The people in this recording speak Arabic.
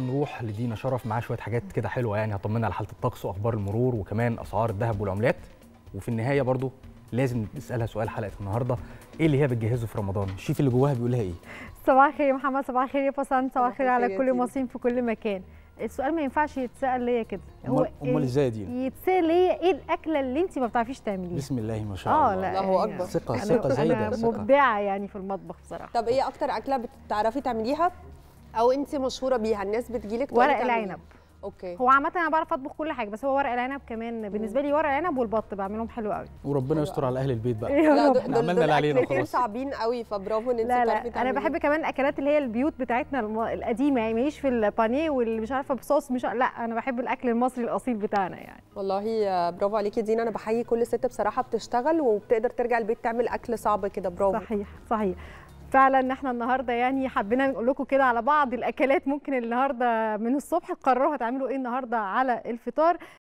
نروح لدينا شرف معاه شويه حاجات كده حلوه يعني هطمنا على حاله الطقس واخبار المرور وكمان اسعار الذهب والعملات وفي النهايه برضو لازم نسالها سؤال حلقه النهارده ايه اللي هي بتجهزه في رمضان الشيف اللي جواها بيقولها ايه صباح الخير يا محمد صباح الخير يا فسان صباح الخير على كل مصين في كل مكان السؤال ما ينفعش يتسال ليا كده هو امال إيه؟ ازاي دي يتسال ليا ايه الاكله اللي انت ما بتعرفيش تعمليها بسم الله ما شاء آه، الله اه لا الله يعني اكبر ثقه ثقه زايده مبدعه يعني في المطبخ بصراحه طب ايه اكتر اكله بتعرفي تعمليها او انت مشهوره بيها الناس بتجيلك ورق العنب اوكي هو عامه انا بعرف اطبخ كل حاجه بس هو ورق العنب كمان بالنسبه لي ورق العنب والبط بعملهم حلو قوي وربنا يستر على اهل البيت بقى لا دول عملنا اللي علينا خلاص صعبين قوي فبرافو ان انت لا لا انا بحب كمان الاكلات اللي هي البيوت بتاعتنا القديمه يعني ماليش في البانيه واللي مش عارفه بصوص مش لا انا بحب الاكل المصري الاصيل بتاعنا يعني والله برافو عليكي دينا انا بحيي كل ست بصراحه بتشتغل وبتقدر ترجع البيت تعمل اكل صعب كده برافو صحيح صحيح فعلا احنا النهارده يعني حبينا نقول لكم كده على بعض الاكلات ممكن النهارده من الصبح تقرروا هتعملوا ايه النهارده على الفطار